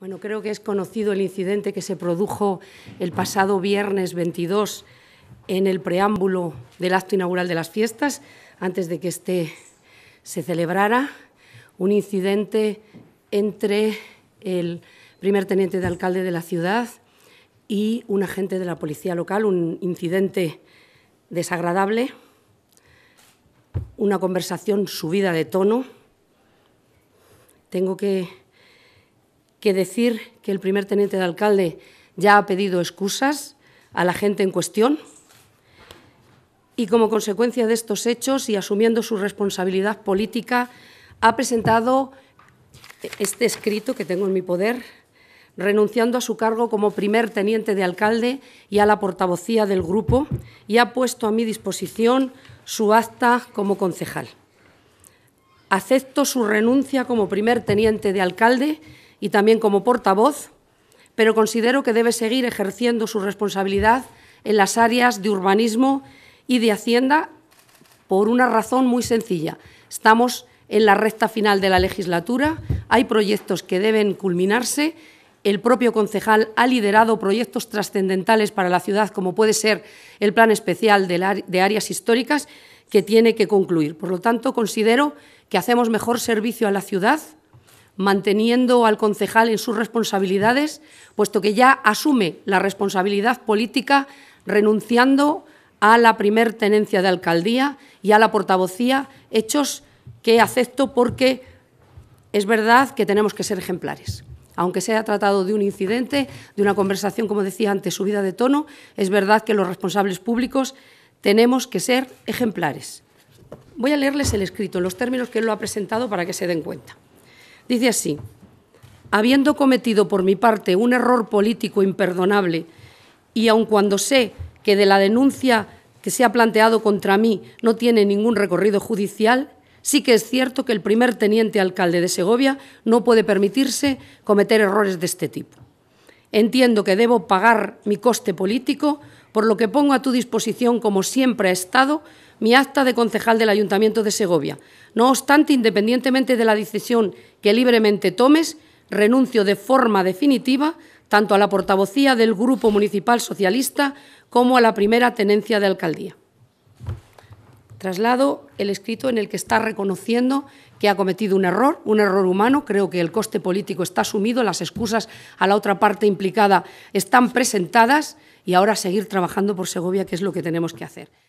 Bueno, creo que es conocido el incidente que se produjo el pasado viernes 22 en el preámbulo del acto inaugural de las fiestas, antes de que este se celebrara, un incidente entre el primer teniente de alcalde de la ciudad y un agente de la policía local, un incidente desagradable, una conversación subida de tono. Tengo que que decir que el primer teniente de alcalde ya ha pedido excusas a la gente en cuestión y como consecuencia de estos hechos y asumiendo su responsabilidad política ha presentado este escrito que tengo en mi poder renunciando a su cargo como primer teniente de alcalde y a la portavocía del grupo y ha puesto a mi disposición su acta como concejal. Acepto su renuncia como primer teniente de alcalde y también como portavoz, pero considero que debe seguir ejerciendo su responsabilidad en las áreas de urbanismo y de hacienda por una razón muy sencilla. Estamos en la recta final de la legislatura, hay proyectos que deben culminarse el propio concejal ha liderado proyectos trascendentales para la ciudad, como puede ser el Plan Especial de, Áreas Históricas, que tiene que concluir. Por lo tanto, considero que hacemos mejor servicio a la ciudad manteniendo al concejal en sus responsabilidades, puesto que ya asume la responsabilidad política renunciando a la primer tenencia de alcaldía y a la portavocía, hechos que acepto porque es verdad que tenemos que ser ejemplares. Aunque se ha tratado de un incidente, de una conversación, como decía antes, subida de tono, es verdad que los responsables públicos tenemos que ser ejemplares. Voy a leerles el escrito los términos que él lo ha presentado para que se den cuenta. Dice así, habiendo cometido por mi parte un error político imperdonable, y aun cuando sé que de la denuncia que se ha planteado contra mí no tiene ningún recorrido judicial, sí que es cierto que el primer teniente alcalde de Segovia no puede permitirse cometer errores de este tipo. Entiendo que debo pagar mi coste político por lo que pongo a tu disposición, como siempre ha estado, mi acta de concejal del Ayuntamiento de Segovia. No obstante, independientemente de la decisión que libremente tomes, renuncio de forma definitiva tanto a la portavocía del Grupo Municipal Socialista como a la primera tenencia de alcaldía. Traslado el escrito en el que está reconociendo que ha cometido un error, un error humano. Creo que el coste político está asumido, las excusas a la otra parte implicada están presentadas y ahora seguir trabajando por Segovia, que es lo que tenemos que hacer.